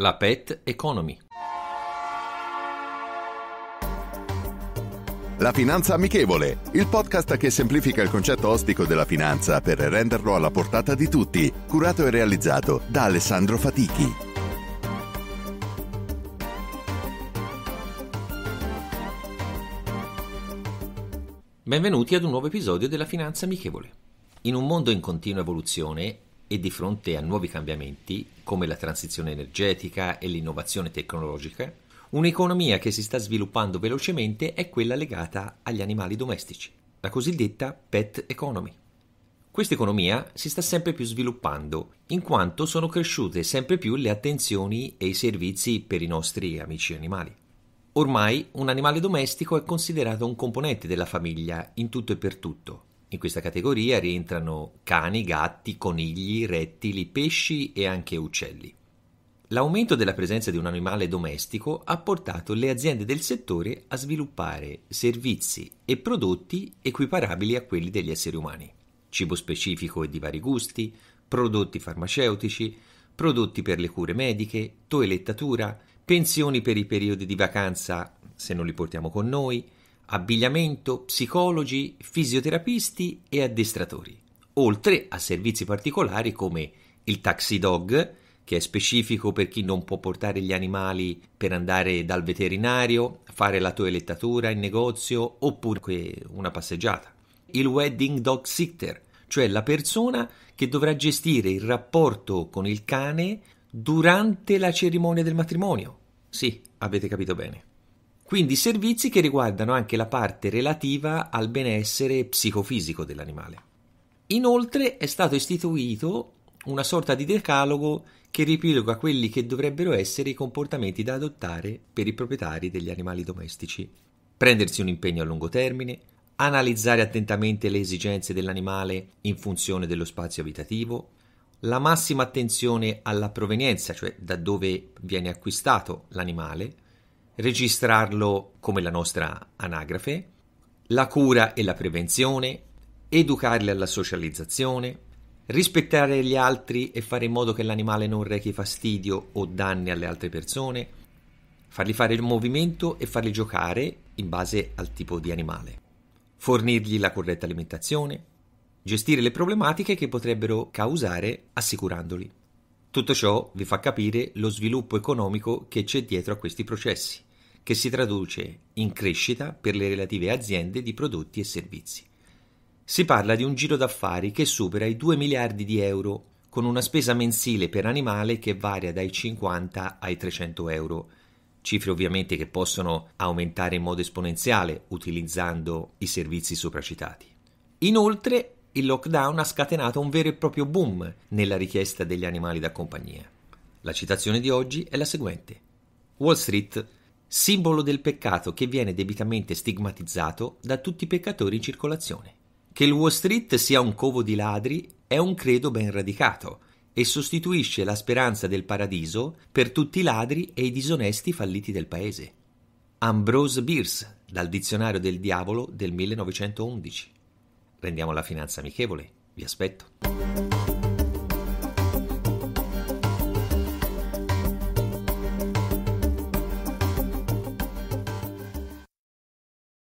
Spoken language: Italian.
la pet economy. La Finanza Amichevole, il podcast che semplifica il concetto ostico della finanza per renderlo alla portata di tutti, curato e realizzato da Alessandro Fatichi. Benvenuti ad un nuovo episodio della Finanza Amichevole. In un mondo in continua evoluzione, e di fronte a nuovi cambiamenti come la transizione energetica e l'innovazione tecnologica, un'economia che si sta sviluppando velocemente è quella legata agli animali domestici, la cosiddetta pet economy. Questa economia si sta sempre più sviluppando, in quanto sono cresciute sempre più le attenzioni e i servizi per i nostri amici animali. Ormai un animale domestico è considerato un componente della famiglia in tutto e per tutto, in questa categoria rientrano cani, gatti, conigli, rettili, pesci e anche uccelli. L'aumento della presenza di un animale domestico ha portato le aziende del settore a sviluppare servizi e prodotti equiparabili a quelli degli esseri umani. Cibo specifico e di vari gusti, prodotti farmaceutici, prodotti per le cure mediche, toelettatura, pensioni per i periodi di vacanza se non li portiamo con noi, abbigliamento, psicologi, fisioterapisti e addestratori, oltre a servizi particolari come il taxi dog, che è specifico per chi non può portare gli animali per andare dal veterinario, fare la toelettatura in negozio oppure una passeggiata. Il wedding dog sitter, cioè la persona che dovrà gestire il rapporto con il cane durante la cerimonia del matrimonio. Sì, avete capito bene quindi servizi che riguardano anche la parte relativa al benessere psicofisico dell'animale. Inoltre è stato istituito una sorta di decalogo che ripiloga quelli che dovrebbero essere i comportamenti da adottare per i proprietari degli animali domestici. Prendersi un impegno a lungo termine, analizzare attentamente le esigenze dell'animale in funzione dello spazio abitativo, la massima attenzione alla provenienza, cioè da dove viene acquistato l'animale, registrarlo come la nostra anagrafe, la cura e la prevenzione, educarli alla socializzazione, rispettare gli altri e fare in modo che l'animale non rechi fastidio o danni alle altre persone, fargli fare il movimento e farli giocare in base al tipo di animale, fornirgli la corretta alimentazione, gestire le problematiche che potrebbero causare assicurandoli. Tutto ciò vi fa capire lo sviluppo economico che c'è dietro a questi processi che si traduce in crescita per le relative aziende di prodotti e servizi. Si parla di un giro d'affari che supera i 2 miliardi di euro, con una spesa mensile per animale che varia dai 50 ai 300 euro, cifre ovviamente che possono aumentare in modo esponenziale utilizzando i servizi sopracitati. Inoltre, il lockdown ha scatenato un vero e proprio boom nella richiesta degli animali da compagnia. La citazione di oggi è la seguente. Wall Street simbolo del peccato che viene debitamente stigmatizzato da tutti i peccatori in circolazione. Che il Wall Street sia un covo di ladri è un credo ben radicato e sostituisce la speranza del paradiso per tutti i ladri e i disonesti falliti del paese. Ambrose Bierce, dal dizionario del diavolo del 1911. Rendiamo la finanza amichevole, vi aspetto.